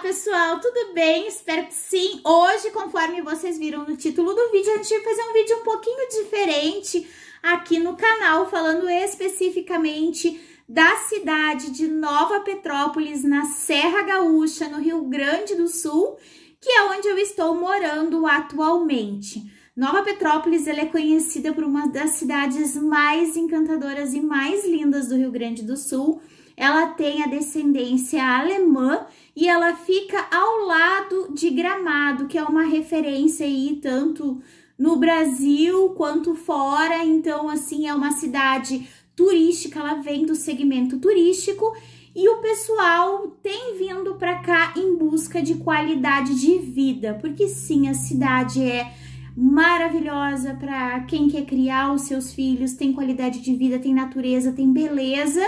pessoal, tudo bem? Espero que sim. Hoje, conforme vocês viram no título do vídeo, a gente vai fazer um vídeo um pouquinho diferente aqui no canal, falando especificamente da cidade de Nova Petrópolis, na Serra Gaúcha, no Rio Grande do Sul, que é onde eu estou morando atualmente. Nova Petrópolis ela é conhecida por uma das cidades mais encantadoras e mais lindas do Rio Grande do Sul, ela tem a descendência alemã e ela fica ao lado de Gramado, que é uma referência aí tanto no Brasil quanto fora. Então, assim, é uma cidade turística, ela vem do segmento turístico e o pessoal tem vindo para cá em busca de qualidade de vida, porque sim, a cidade é maravilhosa para quem quer criar os seus filhos, tem qualidade de vida, tem natureza, tem beleza.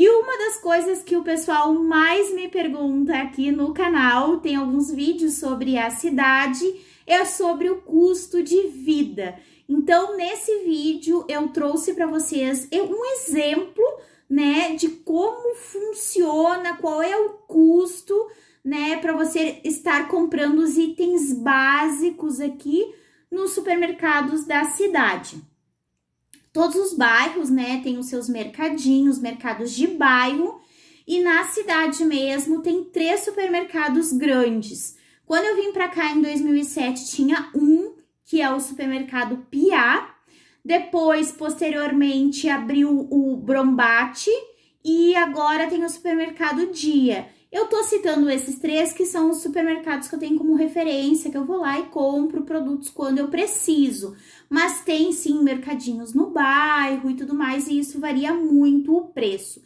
E uma das coisas que o pessoal mais me pergunta aqui no canal, tem alguns vídeos sobre a cidade, é sobre o custo de vida. Então, nesse vídeo, eu trouxe para vocês um exemplo, né, de como funciona, qual é o custo, né, para você estar comprando os itens básicos aqui nos supermercados da cidade. Todos os bairros, né, tem os seus mercadinhos, mercados de bairro, e na cidade mesmo tem três supermercados grandes. Quando eu vim para cá em 2007 tinha um, que é o supermercado Piá. Depois, posteriormente, abriu o Brombate e agora tem o supermercado Dia. Eu tô citando esses três que são os supermercados que eu tenho como referência, que eu vou lá e compro produtos quando eu preciso. Mas tem sim mercadinhos no bairro e tudo mais, e isso varia muito o preço.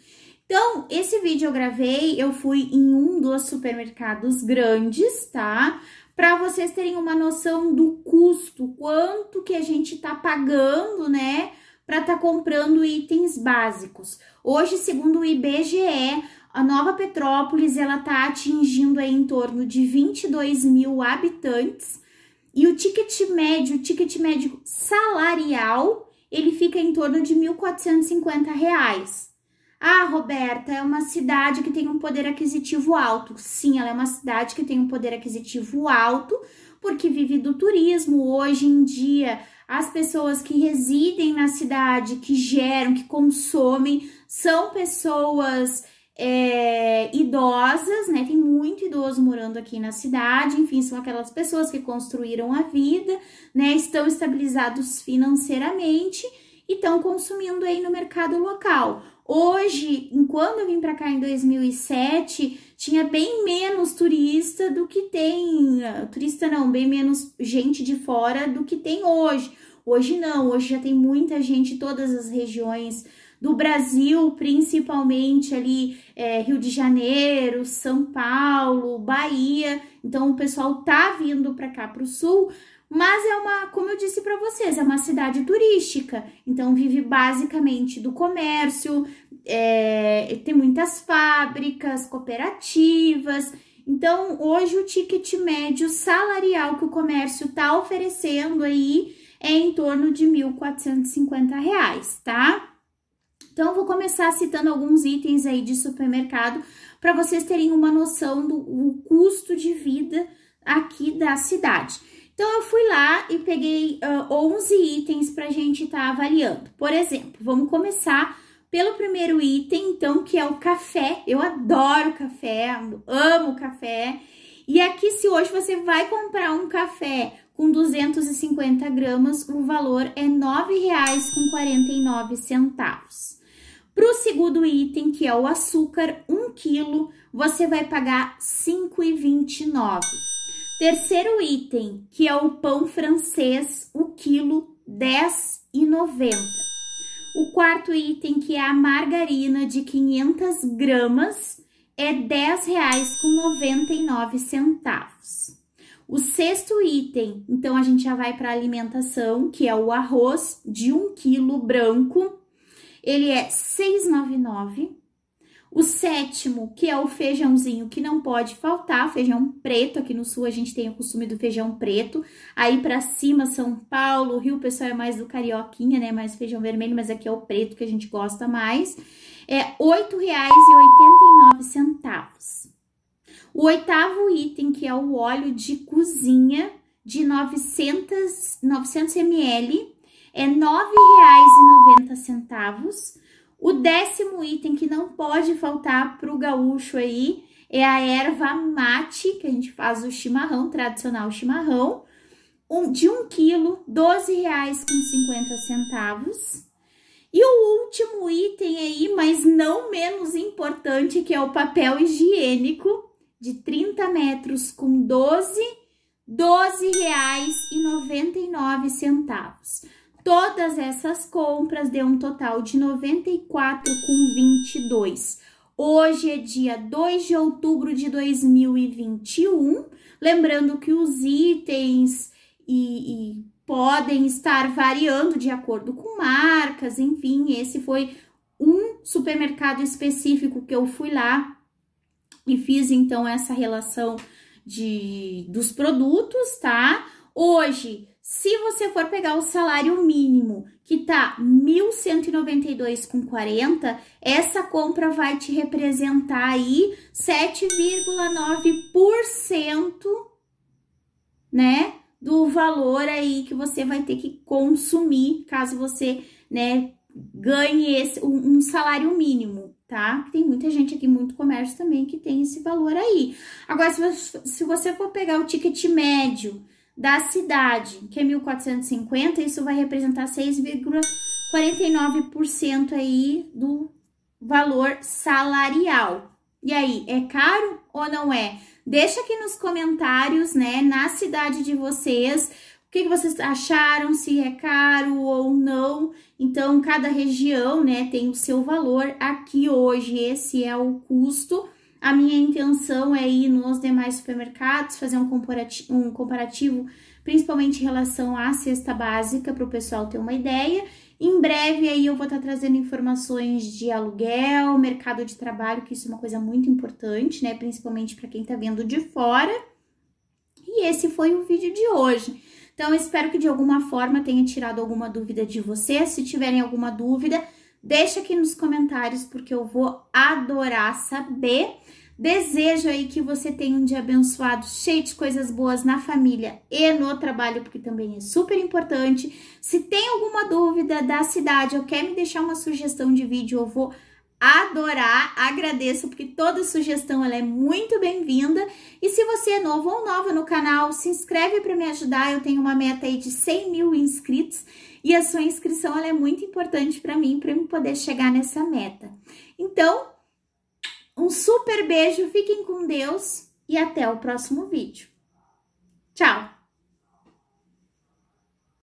Então, esse vídeo eu gravei, eu fui em um dos supermercados grandes, tá? Para vocês terem uma noção do custo, quanto que a gente tá pagando, né? para estar tá comprando itens básicos. Hoje, segundo o IBGE, a Nova Petrópolis ela está atingindo aí em torno de 22 mil habitantes e o ticket médio, o ticket médio salarial, ele fica em torno de R$ 1.450. Ah, Roberta, é uma cidade que tem um poder aquisitivo alto. Sim, ela é uma cidade que tem um poder aquisitivo alto, porque vive do turismo. Hoje em dia, as pessoas que residem na cidade, que geram, que consomem, são pessoas é, idosas, né? Tem muito idoso morando aqui na cidade, enfim, são aquelas pessoas que construíram a vida, né? Estão estabilizados financeiramente e estão consumindo aí no mercado local. Hoje, enquanto eu vim para cá em 2007, tinha bem menos turista do que tem, ah, turista não, bem menos gente de fora do que tem hoje. Hoje não, hoje já tem muita gente de todas as regiões do Brasil, principalmente ali é, Rio de Janeiro, São Paulo, Bahia. Então o pessoal tá vindo para cá para o sul, mas é uma, como eu disse para vocês, é uma cidade turística, então vive basicamente do comércio, é, tem muitas fábricas, cooperativas. Então, hoje o ticket médio salarial que o comércio está oferecendo aí é em torno de R$ 1.450, tá? Então, eu vou começar citando alguns itens aí de supermercado para vocês terem uma noção do custo de vida aqui da cidade. Então, eu fui lá e peguei uh, ah, 11 itens para a gente estar tá avaliando. Por exemplo, vamos começar pelo primeiro item, então, que é o café. Eu adoro café, amo café. E aqui, se hoje você vai comprar um café com 250 gramas, o valor é R$ 9,49. Para o segundo item, que é o açúcar, 1 um quilo, você vai pagar R$ 5,29. Terceiro item, que é o pão francês, o quilo R$ 10,90. O quarto item, que é a margarina de 500 gramas, é R$ 10,99. O sexto item, então a gente já vai para a alimentação, que é o arroz de 1 um quilo branco, ele é R$ 6,99. O sétimo, que é o feijãozinho que não pode faltar, feijão preto. Aqui no sul a gente tem o costume do feijão preto. Aí para cima, São Paulo, Rio, o pessoal é mais do carioquinha, né? Mais feijão vermelho, mas aqui é o preto que a gente gosta mais. É R$ 8,89. O oitavo item, que é o óleo de cozinha de 900, 900 ml, é R$ 9,90. O décimo item que não pode faltar para o gaúcho aí é a erva mate, que a gente faz o chimarrão, tradicional chimarrão, um, de 1 um quilo, R$ E o último item aí, mas não menos importante, que é o papel higiênico de 30 metros com 12, R$ Todas essas compras deu um total de 94,22. Hoje é dia 2 de outubro de 2021. Lembrando que os itens e, e podem estar variando de acordo com marcas, enfim, esse foi um supermercado específico que eu fui lá e fiz então essa relação de dos produtos, tá? Hoje, se você for pegar o salário mínimo, que tá 1.192,40, essa compra vai te representar aí 7,9%, né, do valor aí que você vai ter que consumir, caso você, né, ganhe esse, um, um salário mínimo, tá? Tem muita gente aqui, muito comércio também que tem esse valor aí. Agora, se você, se você for pegar o ticket médio, da cidade, que é 1.450, isso vai representar 6,49% aí do valor salarial. E aí, é caro ou não é? Deixa aqui nos comentários, né, na cidade de vocês, o que, que vocês acharam, se é caro ou não. Então, cada região, né, tem o seu valor. Aqui hoje, esse é o custo a minha intenção é ir nos demais supermercados, fazer um comparativo, um comparativo principalmente em relação à cesta básica, para o pessoal ter uma ideia. Em breve aí eu vou estar tá trazendo informações de aluguel, mercado de trabalho, que isso é uma coisa muito importante, né? Principalmente para quem está vendo de fora. E esse foi o vídeo de hoje. Então, espero que de alguma forma tenha tirado alguma dúvida de vocês. Se tiverem alguma dúvida, Deixa aqui nos comentários porque eu vou adorar saber. Desejo aí que você tenha um dia abençoado, cheio de coisas boas na família e no trabalho, porque também é super importante. Se tem alguma dúvida da cidade ou quer me deixar uma sugestão de vídeo, eu vou adorar, agradeço porque toda sugestão ela é muito bem-vinda. E se você é novo ou nova no canal, se inscreve para me ajudar. Eu tenho uma meta aí de 100 mil inscritos e a sua inscrição ela é muito importante para mim para eu poder chegar nessa meta. Então, um super beijo, fiquem com Deus e até o próximo vídeo. Tchau!